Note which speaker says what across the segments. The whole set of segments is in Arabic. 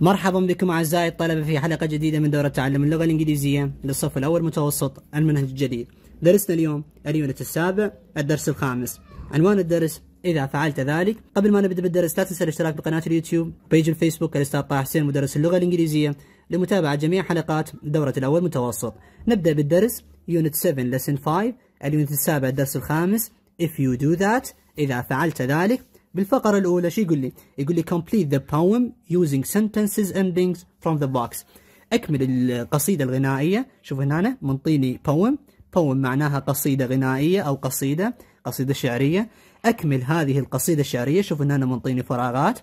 Speaker 1: مرحبا بكم اعزائي الطلبه في حلقه جديده من دوره تعلم اللغه الانجليزيه للصف الاول متوسط المنهج الجديد. درسنا اليوم اليونت السابع الدرس الخامس. عنوان الدرس اذا فعلت ذلك، قبل ما نبدا بالدرس لا تنسى الاشتراك بقناه اليوتيوب، بيج الفيسبوك الاستاذ طه حسين مدرس اللغه الانجليزيه لمتابعه جميع حلقات دوره الاول متوسط. نبدا بالدرس يونت 7 لسن 5 اليونت السابع الدرس الخامس if you do that اذا فعلت ذلك بالفقرة الأولى شو يقول لي؟ يقول لي complete the poem using sentences endings from the box أكمل القصيدة الغنائية شوف هنا منطيني poem poem معناها قصيدة غنائية أو قصيدة قصيدة شعرية أكمل هذه القصيدة الشعرية شوف هنا منطيني فراغات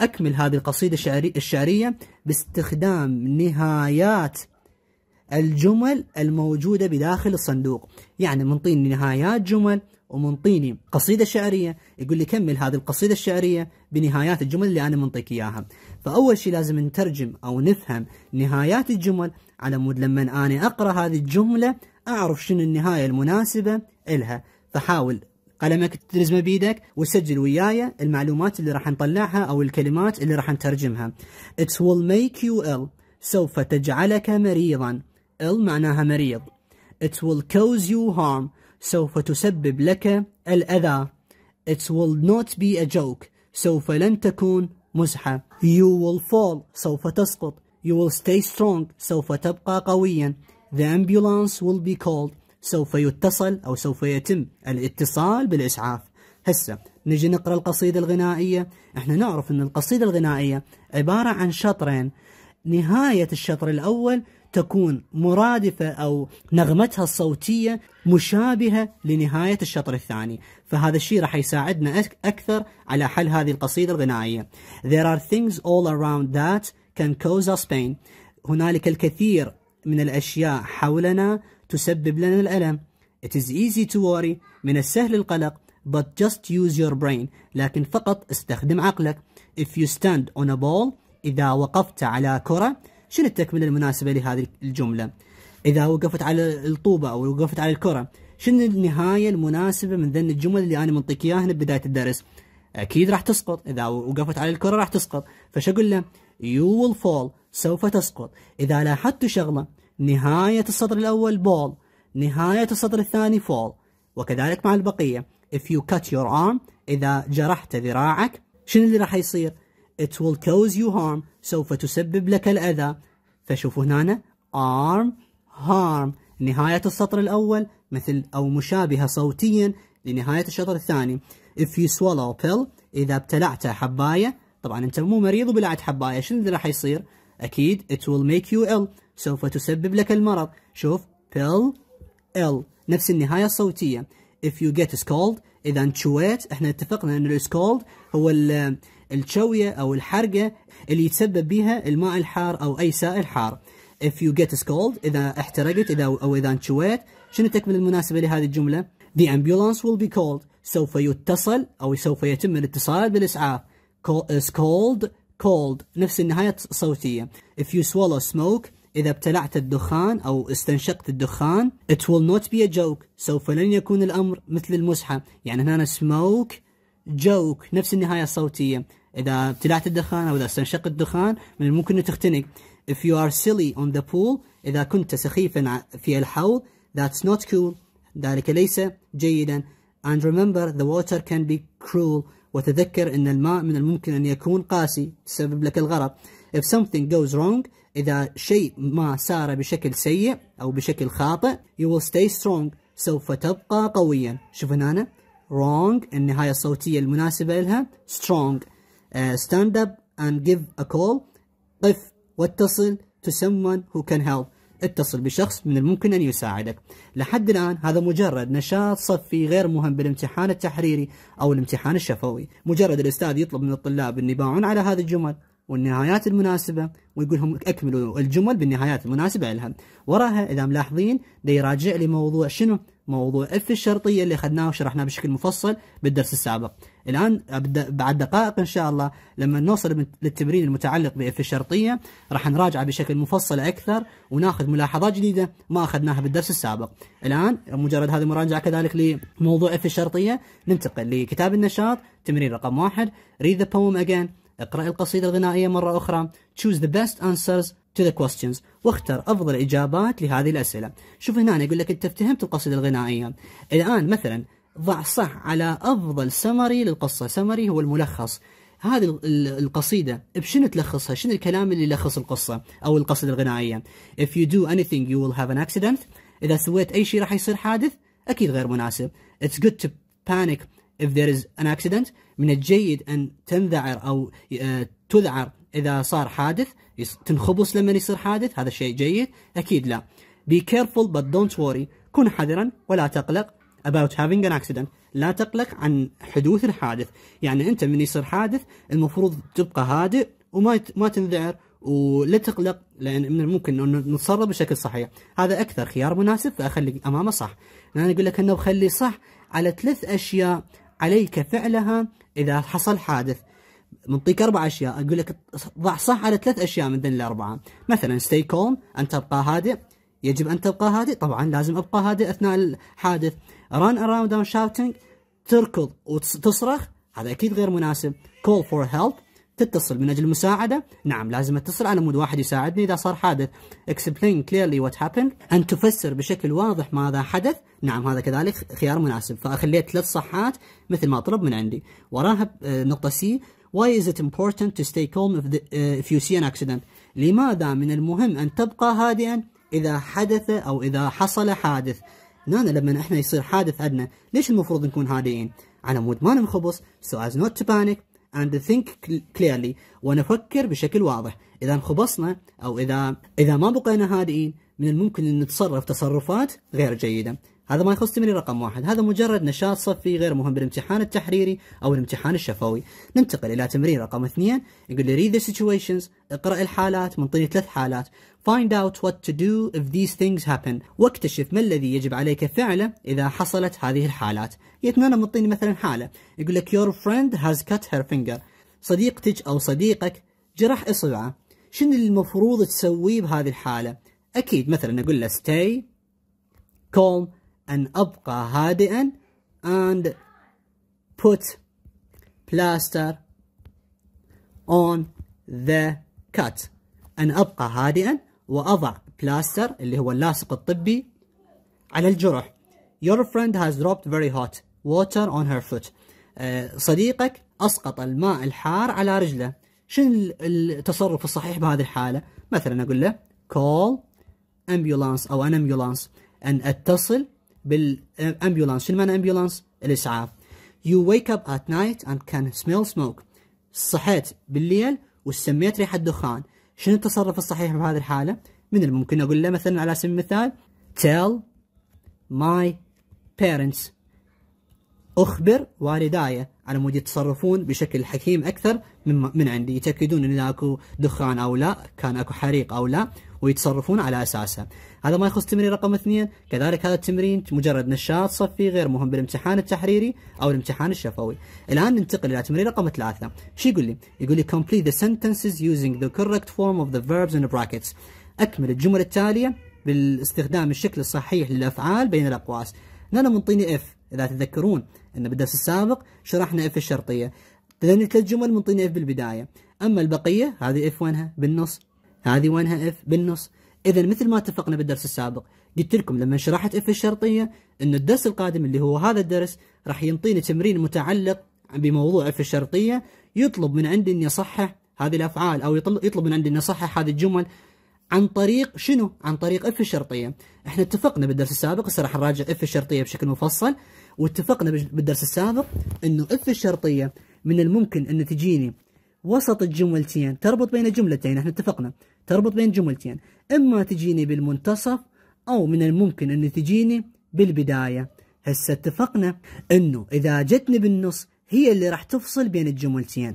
Speaker 1: أكمل هذه القصيدة الشعرية باستخدام نهايات الجمل الموجودة بداخل الصندوق يعني منطيني نهايات جمل ومنطيني قصيدة شعرية يقول لي كمل هذه القصيدة الشعرية بنهايات الجمل اللي أنا منطيك إياها فأول شيء لازم نترجم أو نفهم نهايات الجمل على مود لما أنا أقرأ هذه الجملة أعرف شنو النهاية المناسبة إلها فحاول قلمك تلزمه بيدك وسجل وياي المعلومات اللي راح نطلعها أو الكلمات اللي راح نترجمها It will make you ill سوف تجعلك مريضاً ill معناها مريض it will cause you harm سوف تسبب لك الأذى it will not be a joke سوف لن تكون مزحة you will fall سوف تسقط you will stay strong سوف تبقى قويا the ambulance will be called سوف يتصل أو سوف يتم الاتصال بالإسعاف هسه نجي نقرأ القصيدة الغنائية احنا نعرف ان القصيدة الغنائية عبارة عن شطرين نهاية الشطر الأول تكون مرادفة أو نغمتها الصوتية مشابهة لنهاية الشطر الثاني فهذا الشيء راح يساعدنا أكثر على حل هذه القصيدة الغنائية There are things all around that can cause us pain هنالك الكثير من الأشياء حولنا تسبب لنا الألم It is easy to worry من السهل القلق but just use your brain لكن فقط استخدم عقلك if you stand on a ball إذا وقفت على كرة شنو التكمله المناسبه لهذه الجمله اذا وقفت على الطوبه او وقفت على الكره شنو النهايه المناسبه من ذن الجمل اللي انا منطيك اياها بدايه الدرس اكيد راح تسقط اذا وقفت على الكره راح تسقط فش اقول له يو ويل فول سوف تسقط اذا لاحظت شغله نهايه السطر الاول بول نهايه السطر الثاني فول وكذلك مع البقيه if you cut your arm اذا جرحت ذراعك شنو اللي راح يصير it will cause you harm سوف تسبب لك الأذى فشوفوا هنا arm harm نهاية السطر الأول مثل أو مشابهة صوتيا لنهاية الشطر الثاني if you swallow pill إذا ابتلعت حباية طبعا أنت مو مريض وبلعت حباية شنو اللي راح يصير أكيد it will make you ill سوف تسبب لك المرض شوف pill ill نفس النهاية الصوتية if you get scold إذا انت شويت احنا اتفقنا أن الاسكولد هو الشوية أو الحرقة اللي يتسبب بها الماء الحار أو أي سائل حار if you get scalded إذا احترقت إذا أو إذا انشويت شنو تكمل المناسبة لهذه الجملة the ambulance will be called سوف يتصل أو سوف يتم الاتصال بالإسعاف scald cold نفس النهاية الصوتية if you swallow smoke إذا ابتلعت الدخان أو استنشقت الدخان it will not be a joke سوف لن يكون الأمر مثل المزحة يعني هنا smoke جوك نفس النهاية الصوتية إذا ابتلعت الدخان أو إذا استنشقت الدخان من الممكن أن تختنق If you are silly on the pool إذا كنت سخيفا في الحوض That's not cool ذلك ليس جيدا And remember the water can be cruel وتذكر أن الماء من الممكن أن يكون قاسي تسبب لك الغرق If something goes wrong إذا شيء ما سار بشكل سيء أو بشكل خاطئ You will stay strong سوف تبقى قويا شوف هنا wrong النهاية الصوتية المناسبة لها strong uh, stand up and give a call قف واتصل to someone who can help اتصل بشخص من الممكن أن يساعدك لحد الآن هذا مجرد نشاط صفي غير مهم بالامتحان التحريري أو الامتحان الشفوي مجرد الأستاذ يطلب من الطلاب أن يباعون على هذه الجمل والنهايات المناسبة ويقول لهم اكملوا الجمل بالنهايات المناسبة لها وراها إذا ملاحظين يراجع لي موضوع شنو موضوع اف الشرطية اللي أخذناه وشرحناه بشكل مفصل بالدرس السابق الآن بعد دقائق إن شاء الله لما نوصل للتمرين المتعلق باف الشرطية راح نراجعه بشكل مفصل أكثر وناخذ ملاحظات جديدة ما أخذناها بالدرس السابق الآن مجرد هذه المراجعة كذلك لموضوع اف الشرطية ننتقل لكتاب النشاط تمرين رقم واحد read the poem again اقرأ القصيدة الغنائية مرة أخرى choose the best answers to the questions واختر أفضل الإجابات لهذه الأسئلة شوف هنا يقول لك أنت افتهمت القصيدة الغنائية الآن مثلا ضع صح على أفضل سمري للقصة سمري هو الملخص هذه القصيدة بشنو تلخصها شنو الكلام اللي يلخص القصة أو القصيدة الغنائية if you do anything you will have an accident إذا سويت أي شيء راح يصير حادث أكيد غير مناسب it's good to panic if there is an accident من الجيد أن تنذعر أو آه، تذعر اذا صار حادث تنخبص لما يصير حادث هذا شيء جيد اكيد لا be careful but don't worry كن حذرا ولا تقلق about having an accident لا تقلق عن حدوث الحادث يعني انت من يصير حادث المفروض تبقى هادئ وما ما تنذعر ولا تقلق لان من الممكن انه نتصرف بشكل صحيح هذا اكثر خيار مناسب فاخلي امامه صح انا اقول لك انه خلي صح على ثلاث اشياء عليك فعلها اذا حصل حادث بنعطيك اربع اشياء اقول لك ضع صح على ثلاث اشياء من ذن الاربعه مثلا ستي كوم ان تبقى هادئ يجب ان تبقى هادئ طبعا لازم ابقى هادئ اثناء الحادث ران اراوند اون شاوتنج تركض وتصرخ هذا اكيد غير مناسب كول فور هيلب تتصل من اجل المساعده نعم لازم اتصل على مود واحد يساعدني اذا صار حادث اكسبلين كليرلي وات هابن ان تفسر بشكل واضح ماذا حدث نعم هذا كذلك خيار مناسب فاخليت ثلاث صحات مثل ما طلب من عندي وراها آه، نقطه سي Why is it important to stay calm if, the, uh, if you see an accident? لماذا من المهم أن تبقى هادئا إذا حدث أو إذا حصل حادث؟ نانا لما احنا يصير حادث عندنا ليش المفروض نكون هادئين؟ على مود ما ننخبص so as not to panic and think clearly ونفكر بشكل واضح إذا انخبصنا أو إذا إذا ما بقينا هادئين من الممكن أن نتصرف تصرفات غير جيدة هذا ما يخص تمرين رقم واحد هذا مجرد نشاط صفي غير مهم بالامتحان التحريري أو الامتحان الشفوي ننتقل إلى تمرين رقم اثنين يقول لي read the situations اقرأ الحالات منطيني ثلاث حالات find out what to do if these things happen واكتشف ما الذي يجب عليك فعله إذا حصلت هذه الحالات يتمنى منطيني مثلا حالة يقول لك your friend has cut her finger صديقتك أو صديقك جرح إصبعه شنو المفروض تسويه بهذه الحالة أكيد مثلا أقول له stay calm أن أبقى هادئا and put plaster on the cut أن أبقى هادئا وأضع بلاستر اللي هو اللاصق الطبي على الجرح Your friend has dropped very hot water on her foot آه، صديقك أسقط الماء الحار على رجله شنو التصرف الصحيح بهذه الحالة مثلا أقول له call ambulance أو an ambulance أن أتصل بالامبولانس شنو معنى امبولانس الاسعاف you wake up at night and can smell smoke صحيت بالليل وسميت ريحه دخان شنو التصرف الصحيح في هذه الحاله من الممكن اقول له مثلا على سبيل المثال tell my parents اخبر والداي على مود يتصرفون بشكل حكيم اكثر من من عندي يتاكدون ان اكو دخان او لا كان اكو حريق او لا ويتصرفون على اساسه. هذا ما يخص تمرين رقم اثنين، كذلك هذا التمرين مجرد نشاط صفي غير مهم بالامتحان التحريري او الامتحان الشفوي. الان ننتقل الى تمرين رقم ثلاثه، شو يقول لي؟ يقول لي complete the sentences using the correct form of the verbs in the brackets. اكمل الجمل التاليه باستخدام الشكل الصحيح للافعال بين الاقواس. هنا منطيني اف اذا تتذكرون ان بالدرس السابق شرحنا اف الشرطيه. لان ثلاث جمل منطيني اف بالبدايه، اما البقيه هذه اف وينها؟ بالنص هذه وينها اف بالنص اذا مثل ما اتفقنا بالدرس السابق قلت لكم لما شرحت اف الشرطيه ان الدرس القادم اللي هو هذا الدرس راح ينطيني تمرين متعلق بموضوع اف الشرطيه يطلب من عندي اني اصحح هذه الافعال او يطلب من عندي اني اصحح هذه الجمل عن طريق شنو؟ عن طريق اف الشرطيه. احنا اتفقنا بالدرس السابق هسه راح نراجع اف الشرطيه بشكل مفصل واتفقنا بالدرس السابق انه اف الشرطيه من الممكن ان تجيني وسط الجملتين تربط بين جملتين احنا اتفقنا تربط بين جملتين اما تجيني بالمنتصف او من الممكن ان تجيني بالبداية هسه اتفقنا انه اذا جتني بالنص هي اللي راح تفصل بين الجملتين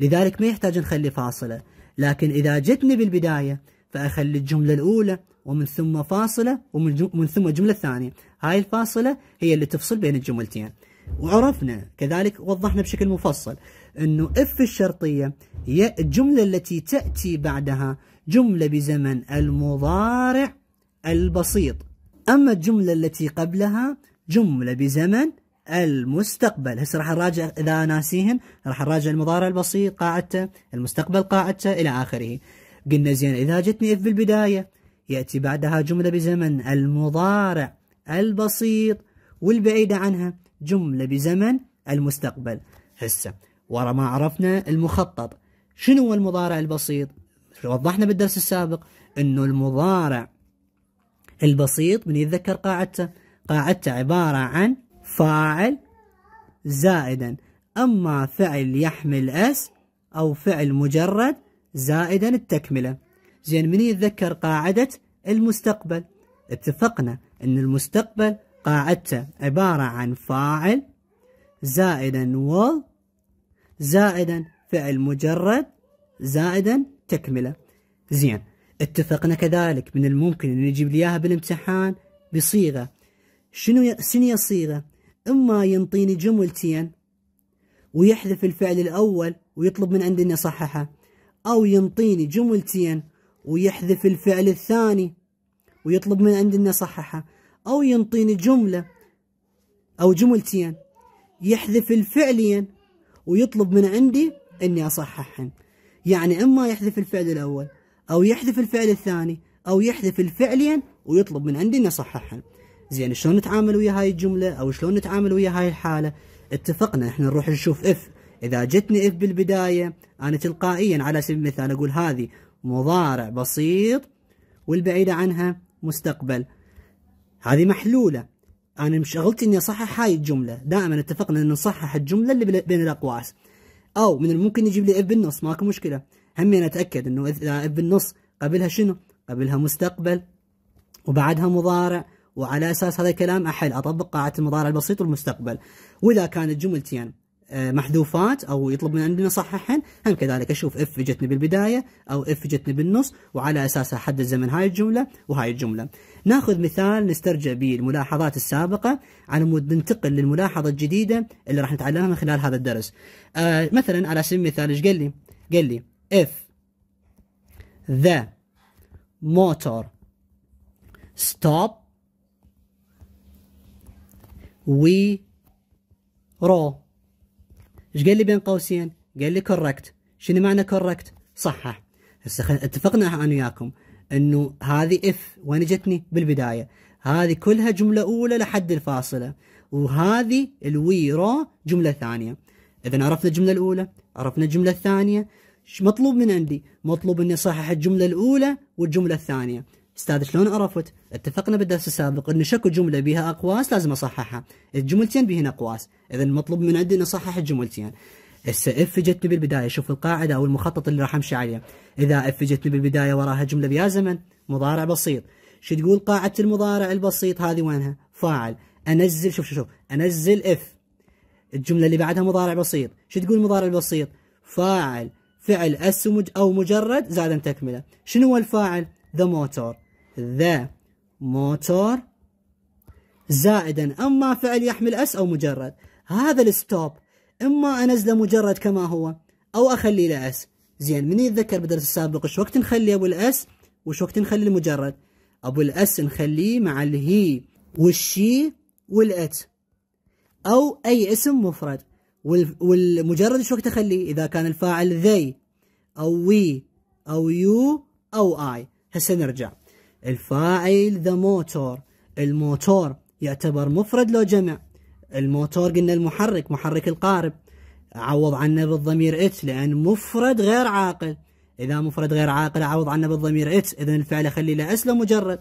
Speaker 1: لذلك ما يحتاج نخلي فاصلة لكن اذا جتني بالبداية فاخلي الجملة الاولى ومن ثم فاصلة ومن ثم جملة ثانية هاي الفاصلة هي اللي تفصل بين الجملتين وعرفنا كذلك وضحنا بشكل مفصل انه اف الشرطيه هي الجمله التي تاتي بعدها جمله بزمن المضارع البسيط اما الجمله التي قبلها جمله بزمن المستقبل هسه راح نراجع اذا ناسيهن راح نراجع المضارع البسيط قاعدته المستقبل قاعدته الى اخره قلنا زين اذا جتني اف بالبدايه ياتي بعدها جمله بزمن المضارع البسيط والبعيده عنها جمله بزمن المستقبل هسه ورا ما عرفنا المخطط شنو هو المضارع البسيط وضحنا بالدرس السابق انه المضارع البسيط من يتذكر قاعدته قاعدته عبارة عن فاعل زائدا اما فعل يحمل اس او فعل مجرد زائدا التكملة زين من يتذكر قاعدة المستقبل اتفقنا ان المستقبل قاعدته عبارة عن فاعل زائدا will زائدا فعل مجرد زائدا تكملة زين اتفقنا كذلك من الممكن أن نجيب لي إياها بالامتحان بصيغة شنو شنو صيغة إما ينطيني جملتين ويحذف الفعل الأول ويطلب من عندي إني أصححه أو ينطيني جملتين ويحذف الفعل الثاني ويطلب من عندي إني أصححه أو ينطيني جملة أو جملتين يحذف الفعلين ويطلب من عندي اني اصححهم يعني اما يحذف الفعل الاول او يحذف الفعل الثاني او يحذف الفعلين ويطلب من عندي اني اصححهم زين شلون نتعامل ويا هاي الجمله او شلون نتعامل ويا هاي الحاله اتفقنا احنا نروح نشوف اف اذا جتني اف بالبدايه انا تلقائيا على سبيل المثال اقول هذه مضارع بسيط والبعيده عنها مستقبل هذه محلوله انا مشغلتي اني اصحح هاي الجمله دائما اتفقنا ان نصحح الجمله اللي بين الاقواس او من الممكن يجيب لي اف بالنص ماكو مشكله هم انا اتاكد انه اذا اف بالنص قبلها شنو قبلها مستقبل وبعدها مضارع وعلى اساس هذا الكلام احل اطبق قاعده المضارع البسيط والمستقبل واذا كانت جملتين آه، محذوفات او يطلب من عندنا صححن هم كذلك اشوف اف جتني بالبدايه او اف جتني بالنص وعلى اساسها احدد زمن هاي الجمله وهاي الجمله ناخذ مثال نسترجع به الملاحظات السابقه على مود ننتقل للملاحظه الجديده اللي راح نتعلمها من خلال هذا الدرس آه مثلا على سبيل المثال ايش قال لي قال لي if the motor stop we رو ايش قال لي بين قوسين؟ قال لي كوركت شنو معنى كوركت؟ صحح هسه اتفقنا انا وياكم انه هذه اف وين جتني؟ بالبدايه هذه كلها جمله اولى لحد الفاصله وهذه الوي رو جمله ثانيه اذا عرفنا الجمله الاولى عرفنا الجمله الثانيه مطلوب من عندي؟ مطلوب اني اصحح الجمله الاولى والجمله الثانيه استاذ شلون عرفت؟ اتفقنا بالدرس السابق انه شكو جمله بها اقواس لازم اصححها، الجملتين بهن اقواس، اذا المطلوب من عندي اصحح الجملتين. هسه اف جتني بالبدايه شوف القاعده او المخطط اللي راح امشي عليه، اذا اف جتني بالبدايه وراها جمله بيا زمن مضارع بسيط، شو تقول قاعده المضارع البسيط هذه وينها؟ فاعل، انزل شوف شوف شوف انزل اف الجمله اللي بعدها مضارع بسيط، شو تقول مضارع بسيط؟ فاعل فعل اس او مجرد زائد تكمله، شنو هو الفاعل؟ ذا موتور ذا موتور زائدا اما فعل يحمل اس او مجرد هذا الستوب اما انزله مجرد كما هو او اخليه له اس زين من يتذكر بالدرس السابق ايش وقت نخلي ابو الاس وش وقت نخلي المجرد ابو الاس نخليه مع الهي والشي والات او اي اسم مفرد والمجرد شو وقت اخليه اذا كان الفاعل ذي او وي او يو او اي هسه نرجع الفاعل ذا موتور الموتور يعتبر مفرد لو جمع الموتور قلنا المحرك محرك القارب عوض عنه بالضمير ات لان مفرد غير عاقل اذا مفرد غير عاقل اعوض عنه بالضمير ات اذا الفعل اخلي له اس لو مجرد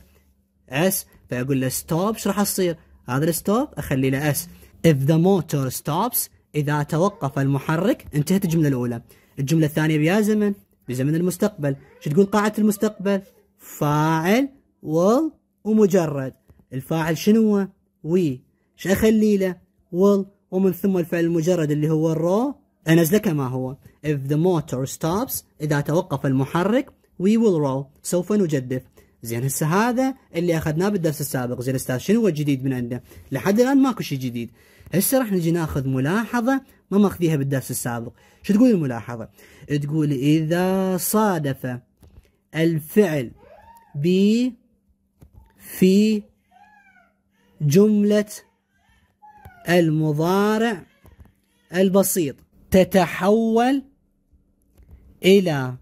Speaker 1: اس فاقول له ستوب ايش راح تصير هذا الستوب اخلي له اس if the motor stops اذا توقف المحرك انتهت الجمله الاولى الجمله الثانيه بيا زمن بزمن المستقبل شو تقول قاعده المستقبل فاعل و ومجرد الفاعل شنو هو وي شو اخلي له will ومن ثم الفعل المجرد اللي هو الرو انزله كما هو if the motor stops اذا توقف المحرك we will row سوف نجدف زين هسه هذا اللي اخذناه بالدرس السابق زين استاذ شنو هو الجديد من عنده لحد الان ماكو شيء جديد هسه راح نجي ناخذ ملاحظه ما ماخذيها بالدرس السابق شو تقول الملاحظه تقول اذا صادف الفعل بي في جملة المضارع البسيط تتحول إلى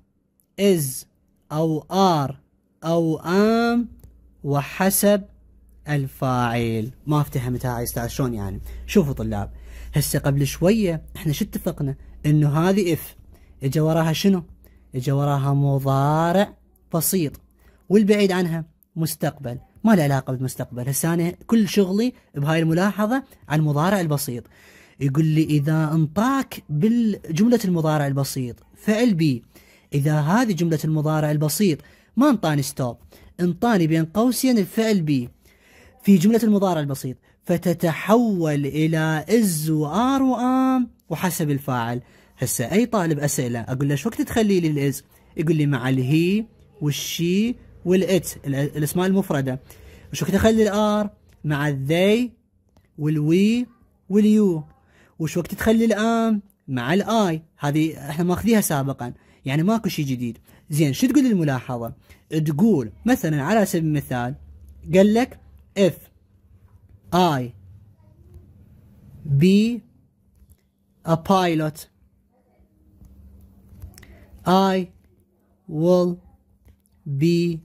Speaker 1: إز أو آر أو آم وحسب الفاعل ما فهمتها هاي استاذ شلون يعني شوفوا طلاب هسه قبل شويه احنا شو اتفقنا انه هذه اف اجى وراها شنو اجى وراها مضارع بسيط والبعيد عنها مستقبل ما له علاقه بالمستقبل هسه انا كل شغلي بهاي الملاحظه عن المضارع البسيط يقول لي اذا انطاك بالجمله المضارع البسيط فعل بي اذا هذه جمله المضارع البسيط ما انطاني ستوب انطاني بين قوسين الفعل بي في جمله المضارع البسيط فتتحول الى از وار وام وحسب الفاعل هسه اي طالب اسئله اقول له ايش وقت تخلي لي الاز يقول لي مع الهي والشي والاتس الاسماء المفردة وشو وقت اخلي الار مع الذي والوي واليو وش وقت تخلي الام مع الاي هذه احنا ماخذيها سابقا يعني ماكو شيء جديد زين شو تقول الملاحظة تقول مثلا على سبيل المثال قال لك if I be a pilot I will be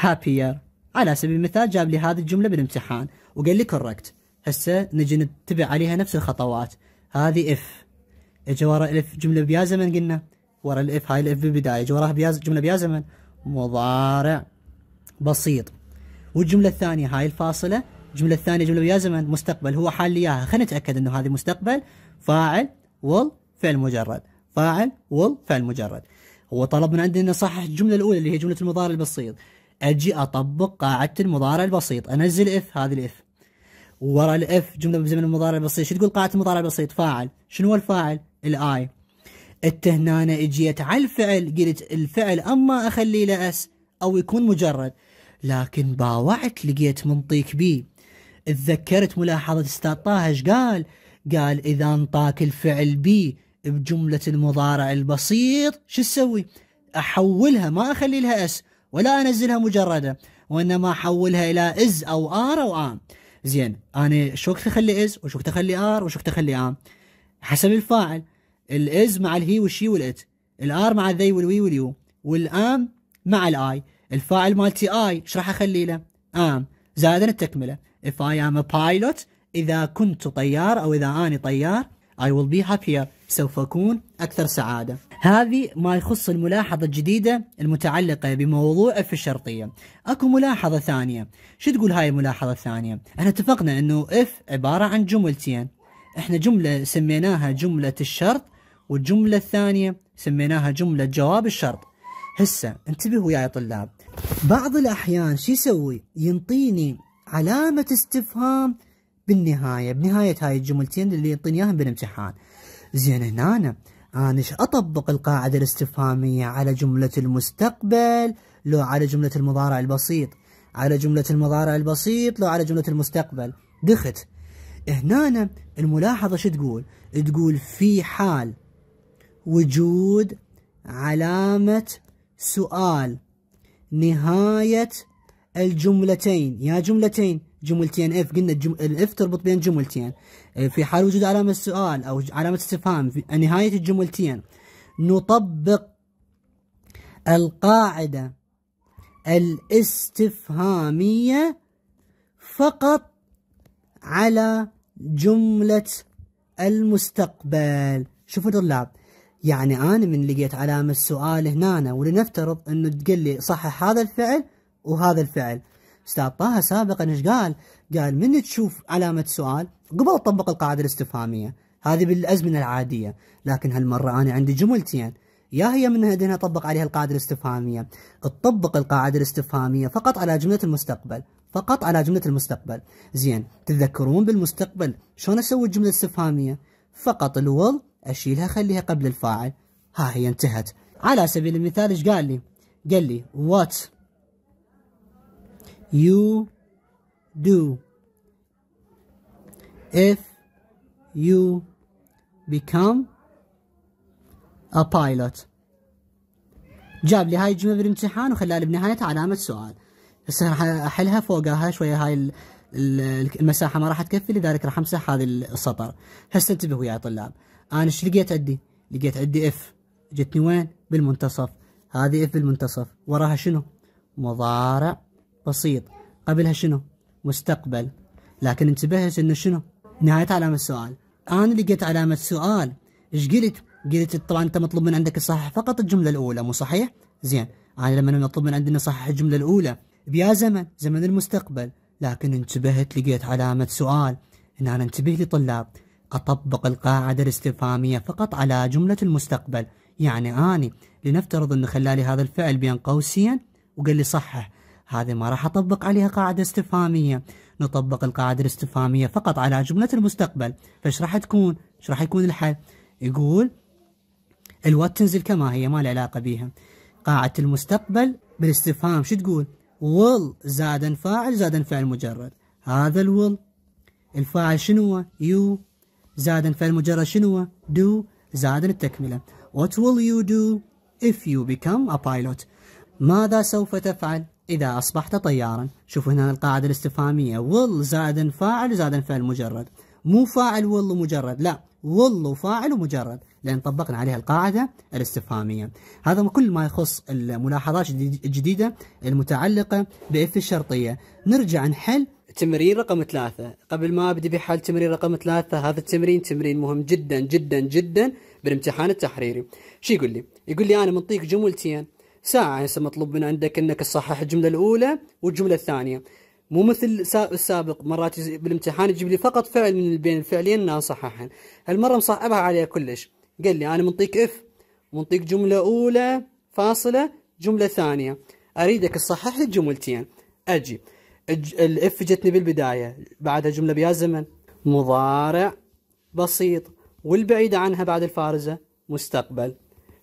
Speaker 1: هابير على سبيل المثال جاب لي هذه الجمله بالامتحان وقال لي كوركت هسه نجي نتبع عليها نفس الخطوات هذه اف اجى ورا الف جمله بيا زمن قلنا ورا الاف هاي الاف بالبدايه اجى وراها بيا جمله بيا زمن مضارع بسيط والجمله الثانيه هاي الفاصله الجمله الثانيه جمله بيا زمن مستقبل هو حال لي اياها خلينا نتاكد انه هذه مستقبل فاعل وال فعل مجرد فاعل وال فعل مجرد هو طلب من عندنا نصحح الجمله الاولى اللي هي جمله المضارع البسيط اجي اطبق قاعده المضارع البسيط انزل اف هذه الاف ورا الاف جمله بزمن المضارع البسيط شو تقول قاعده المضارع البسيط فاعل شنو هو الفاعل الاي انت هنا اجيت على الفعل قلت الفعل اما اخليه له اس او يكون مجرد لكن باوعت لقيت منطيك بي تذكرت ملاحظة استاذ طه ايش قال؟ قال اذا انطاك الفعل بي بجملة المضارع البسيط شو تسوي؟ احولها ما اخلي لها اس ولا انزلها مجرده وانما احولها الى از او ار او ام زين انا شوك اخلي از وشوك اخلي ار وشوك اخلي ام حسب الفاعل الاز مع الهي والشي والات الار مع الذي والوي واليو والام مع الاي الفاعل مالتي اي ايش راح اخلي له ام زائدا التكمله if i am a pilot اذا كنت طيار او اذا اني طيار I will be happier سوف اكون اكثر سعاده هذه ما يخص الملاحظة الجديدة المتعلقة بموضوع اف الشرطية اكو ملاحظة ثانية شو تقول هاي الملاحظة الثانية احنا اتفقنا انه اف عبارة عن جملتين احنا جملة سميناها جملة الشرط والجملة الثانية سميناها جملة جواب الشرط هسه انتبهوا يا طلاب بعض الأحيان شو يسوي ينطيني علامة استفهام بالنهاية بنهاية هاي الجملتين اللي يعطيني اياهم بالامتحان زين هنا أنا أنش أطبق القاعدة الاستفهامية على جملة المستقبل لو على جملة المضارع البسيط على جملة المضارع البسيط لو على جملة المستقبل دخت هنا الملاحظة شو تقول تقول في حال وجود علامة سؤال نهاية الجملتين يا جملتين جملتين اف قلنا الجم... الاف تربط بين جملتين آه، في حال وجود علامة سؤال او علامة استفهام في نهاية الجملتين نطبق القاعدة الاستفهامية فقط على جملة المستقبل شوفوا طلاب يعني أنا من لقيت علامة سؤال هنا ولنفترض أنه تقول لي صحح هذا الفعل وهذا الفعل استاذ طه سابقا ايش قال؟ قال من تشوف علامه سؤال قبل تطبق القاعده الاستفهاميه، هذه بالازمنه العاديه، لكن هالمره انا عندي جملتين، يا هي من هدينا طبق عليها القاعده الاستفهاميه، تطبق القاعده الاستفهاميه فقط على جمله المستقبل، فقط على جمله المستقبل، زين تتذكرون بالمستقبل شلون اسوي الجمله الاستفهاميه؟ فقط الول اشيلها خليها قبل الفاعل، ها هي انتهت، على سبيل المثال ايش قال لي؟ قال لي وات you do. If you become a pilot. جاب لي هاي الجمله بالامتحان وخلال لي بنهايه علامه سؤال. هسه راح احلها فوقها شويه هاي المساحه ما راح تكفي لذلك راح امسح هذا السطر. هسه انتبهوا يا طلاب. انا ايش لقيت عندي؟ لقيت عندي اف. جتني وين؟ بالمنتصف. هذه اف بالمنتصف. وراها شنو؟ مضارع بسيط قبلها شنو مستقبل لكن انتبهت انه شنو نهاية علامة السؤال انا لقيت علامة سؤال ايش قلت قلت طبعا انت مطلوب من عندك الصحح فقط الجملة الاولى مو صحيح زين انا لما نطلب من عندنا صحح الجملة الاولى بيا زمن زمن المستقبل لكن انتبهت لقيت علامة سؤال ان انا انتبه لي طلاب اطبق القاعدة الاستفهامية فقط على جملة المستقبل يعني اني لنفترض ان خلالي هذا الفعل بين قوسين وقال لي صحح هذه ما راح أطبق عليها قاعدة استفهامية نطبق القاعدة الاستفهامية فقط على جملة المستقبل فايش راح تكون؟ ايش راح يكون الحل؟ يقول الوات تنزل كما هي ما له علاقة بيها قاعدة المستقبل بالاستفهام شو تقول؟ will زادا فاعل زادا فعل مجرد هذا الول الفاعل شنو يو زادا فعل مجرد شنو دو زادا التكملة what will you do if you become a pilot ماذا سوف تفعل إذا أصبحت طيارا شوفوا هنا القاعدة الاستفهامية will زائد فاعل زائد فعل مجرد مو فاعل will مجرد لا will فاعل ومجرد لأن طبقنا عليها القاعدة الاستفهامية هذا كل ما يخص الملاحظات الجديدة المتعلقة بإف الشرطية نرجع نحل تمرين رقم ثلاثة قبل ما أبدي بحل تمرين رقم ثلاثة هذا التمرين تمرين مهم جدا جدا جدا بالامتحان التحريري شو يقول لي؟ يقول لي أنا منطيك جملتين ساعة هسه مطلوب من عندك انك تصحح الجملة الأولى والجملة الثانية مو مثل السابق مرات بالامتحان يجيب لي فقط فعل من بين الفعلين انها صححها هالمرة مصعبها عليه كلش قال لي انا منطيك اف منطيك جملة أولى فاصلة جملة ثانية أريدك تصحح لي جملتين أجي الإف جتني بالبداية بعدها جملة بيا زمن مضارع بسيط والبعيدة عنها بعد الفارزة مستقبل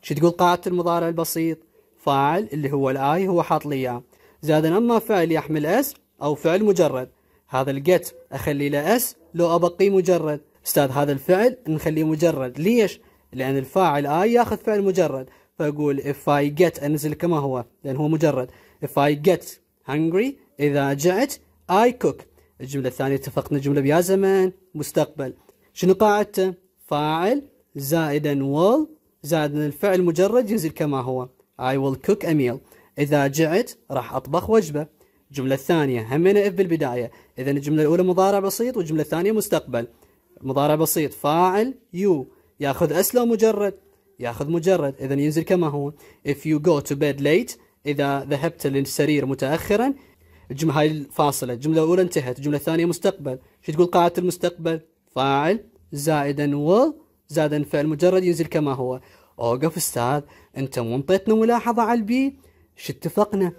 Speaker 1: شو تقول قاعدة المضارع البسيط فاعل اللي هو الاي هو حاط لي اياه زائد اما فعل يحمل اس او فعل مجرد هذا الجت اخلي له اس لو ابقيه مجرد استاذ هذا الفعل نخليه مجرد ليش لان الفاعل اي ياخذ فعل مجرد فاقول if I get انزل كما هو لان هو مجرد if I get hungry اذا جعت I cook الجمله الثانيه اتفقنا جمله بيا زمان مستقبل شنو قاعدته فاعل زائدا will زائدا الفعل مجرد ينزل كما هو I will cook a meal إذا جعت راح أطبخ وجبة الجملة الثانية همينا اف بالبداية إذا الجملة الأولى مضارع بسيط والجملة الثانية مستقبل مضارع بسيط فاعل يو ياخذ أسلو مجرد ياخذ مجرد إذا ينزل كما هو if you go to bed late إذا ذهبت للسرير متأخرا الجملة هاي الفاصلة الجملة الأولى انتهت الجملة الثانية مستقبل شو تقول قاعدة المستقبل فاعل زائدا will زائدا فعل مجرد ينزل كما هو اوقف استاذ انت مو انطيتنا ملاحظه على البي شو اتفقنا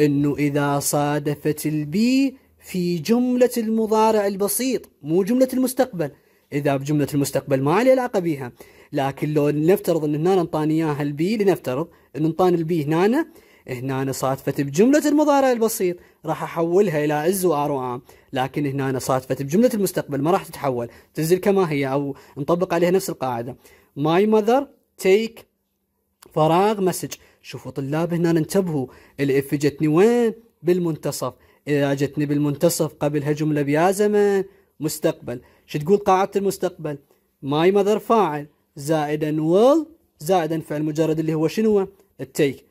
Speaker 1: انه اذا صادفت البي في جمله المضارع البسيط مو جمله المستقبل اذا بجمله المستقبل ما عليه علاقه بيها لكن لو نفترض ان هنا انطاني اياها البي لنفترض ان انطاني البي هنا هنا صادفت بجملة المضارع البسيط راح أحولها إلى إز وآر وآم لكن هنا صادفت بجملة المستقبل ما راح تتحول تنزل كما هي أو نطبق عليها نفس القاعدة my mother تيك فراغ مسج شوفوا طلاب هنا انتبهوا الاف جتني وين بالمنتصف اذا جتني بالمنتصف قبلها جمله بيا زمن مستقبل شو تقول قاعده المستقبل ماي مذر فاعل زائدا ويل زائدا فعل مجرد اللي هو شنو التيك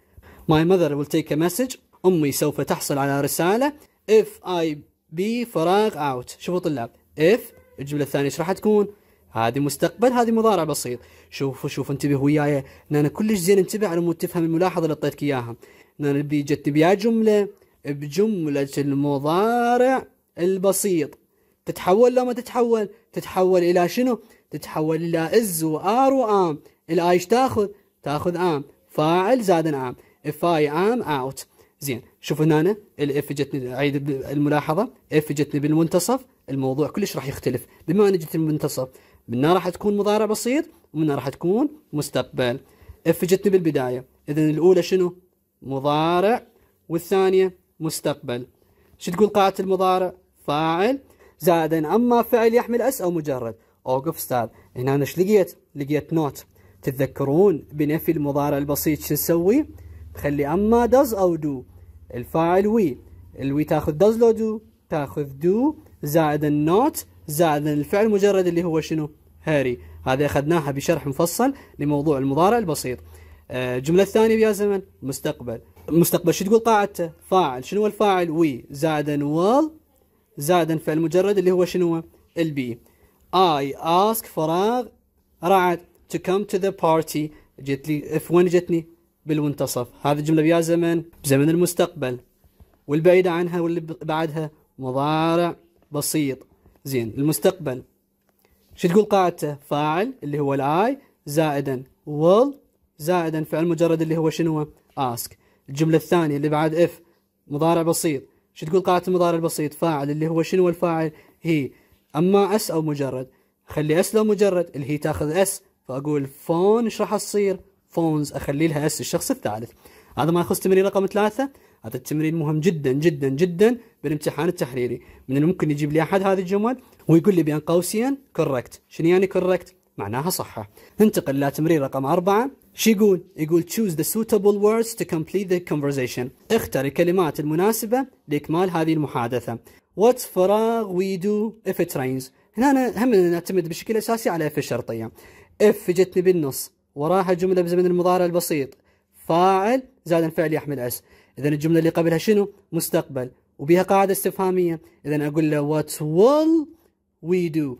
Speaker 1: ماي مذر ويل تيك مسج امي سوف تحصل على رساله اف اي بي فراغ اوت شوفوا طلاب اف الجمله الثانيه ايش راح تكون هذه مستقبل هذه مضارع بسيط شوفوا شوف انتبه وياي انا كلش زين انتبه على مود تفهم الملاحظه اللي اعطيتك اياها انا نبي جت بيا جمله بجمله المضارع البسيط تتحول لو ما تتحول تتحول الى شنو تتحول الى از وار وام الايش تاخذ تاخذ ام فاعل زاد ام اف اي ام اوت زين شوف هنا أنا الاف جتني عيد الملاحظه اف جتني بالمنتصف الموضوع كلش راح يختلف بما ان جت المنتصف منها راح تكون مضارع بسيط ومنها راح تكون مستقبل اف جتني بالبدايه اذا الاولى شنو مضارع والثانيه مستقبل شو تقول قاعده المضارع فاعل زائدا اما فعل يحمل اس او مجرد اوقف استاذ هنا انا ايش لقيت لقيت نوت تتذكرون بنفي المضارع البسيط شو نسوي خلي اما داز او دو الفاعل وي الوي تاخذ داز لو دو تاخذ دو زائد النوت زائد الفعل المجرد اللي هو شنو هاري هذه أخذناها بشرح مفصل لموضوع المضارع البسيط آه، الجملة الثانية يا زمن مستقبل مستقبل شو تقول قاعدته فاعل شنو الفاعل وي زائدا وال زائدا فعل مجرد اللي هو شنو البي I ask فراغ رعد تو كم تو ذا بارتي جت لي اف وين جتني بالمنتصف هذه الجملة بيا زمن بزمن المستقبل والبعيدة عنها واللي بعدها مضارع بسيط زين المستقبل شو تقول قاعدته فاعل اللي هو الاي زائدا will زائدا فعل مجرد اللي هو شنو ask الجملة الثانية اللي بعد اف مضارع بسيط شو تقول قاعدة المضارع البسيط فاعل اللي هو شنو الفاعل هي اما اس او مجرد خلي اس لو مجرد اللي هي تاخذ اس فاقول فون ايش راح تصير فونز اخلي لها اس الشخص الثالث هذا ما يخص تمرين رقم ثلاثة هذا التمرين مهم جدا جدا جدا بالامتحان التحريري من الممكن يجيب لي احد هذه الجمل ويقول لي بين قوسين كوركت شنو يعني كوركت معناها صحة ننتقل لتمرين رقم أربعة شو يقول؟ يقول choose the suitable words to complete the conversation اختر الكلمات المناسبة لإكمال هذه المحادثة what فراغ we do if it rains هنا أنا هم نعتمد بشكل أساسي على if الشرطية if جتني بالنص وراها جملة بزمن المضارع البسيط فاعل زائد الفعل يحمل اس إذا الجملة اللي قبلها شنو؟ مستقبل وبها قاعدة استفهامية إذا أقول له what will we do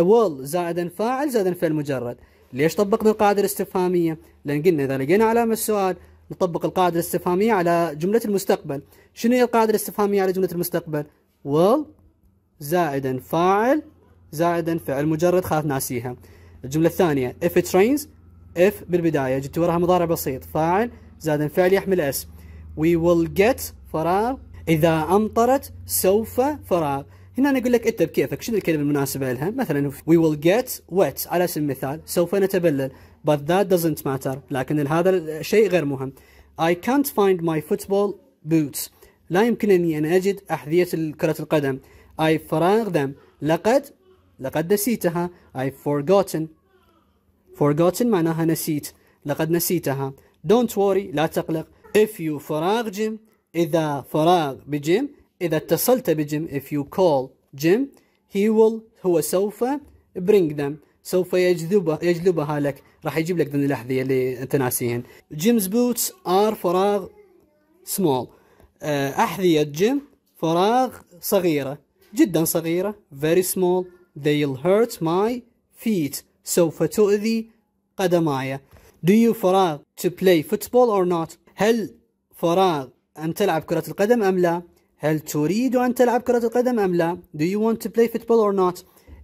Speaker 1: will زائدا فاعل زائدا فعل مجرد ليش طبقنا القاعدة الاستفهامية؟ لأن قلنا إذا لقينا علامة السؤال نطبق القاعدة الاستفهامية على جملة المستقبل شنو هي القاعدة الاستفهامية على جملة المستقبل؟ will زائدا فاعل زائدا فعل مجرد خاف ناسيها الجملة الثانية if it rains if بالبداية جبت وراها مضارع بسيط فاعل زائدا فعل يحمل اس we will get فراغ إذا أمطرت سوف فراغ هنا أنا أقول لك أنت بكيفك شنو الكلمة المناسبة لها مثلا we will get wet على سبيل المثال سوف نتبلل but that doesn't matter لكن هذا الشيء غير مهم I can't find my football boots لا يمكنني أن أجد أحذية كرة القدم I فراغ them لقد لقد نسيتها I've forgotten forgotten معناها نسيت لقد نسيتها don't worry لا تقلق if you فراغ جيم إذا فراغ بجيم إذا اتصلت بجيم if you call جيم he will هو سوف bring them سوف يجذبها يجلبها لك راح يجيب لك ذن الأحذية اللي أنت ناسيهن جيم's boots are فراغ small آه، أحذية جيم فراغ صغيرة جدا صغيرة very small they'll hurt my feet سوف تؤذي قدماي do you فراغ to play football or not هل فراغ أن تلعب كرة القدم أم لا؟ هل تريد أن تلعب كرة القدم أم لا؟ Do you want to play football or not?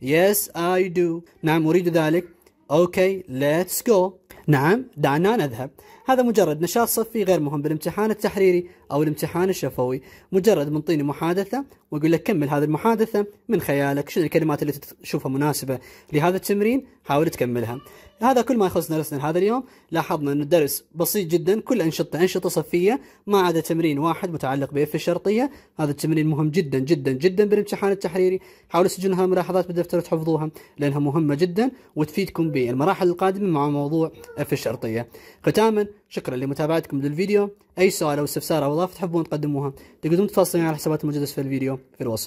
Speaker 1: Yes, I do. نعم أريد ذلك. Okay, let's go. نعم دعنا نذهب. هذا مجرد نشاط صفي غير مهم بالامتحان التحريري. او الامتحان الشفوي مجرد منطيني محادثه واقول لك كمل هذه المحادثه من خيالك شنو الكلمات اللي تشوفها مناسبه لهذا التمرين حاول تكملها هذا كل ما يخص درسنا هذا اليوم لاحظنا ان الدرس بسيط جدا كل انشطه انشطه صفيه ما عدا تمرين واحد متعلق باف الشرطيه هذا التمرين مهم جدا جدا جدا بالامتحان التحريري حاولوا تسجلون هالملاحظات بالدفتر وتحفظوها لانها مهمه جدا وتفيدكم بالمراحل القادمه مع موضوع اف الشرطيه ختاما شكرا لمتابعتكم للفيديو أي سؤال أو استفسار أو إضافة تحبون تقدموها تقدرون تفاصيلنا على حسابات الموجودة في الفيديو في الوصف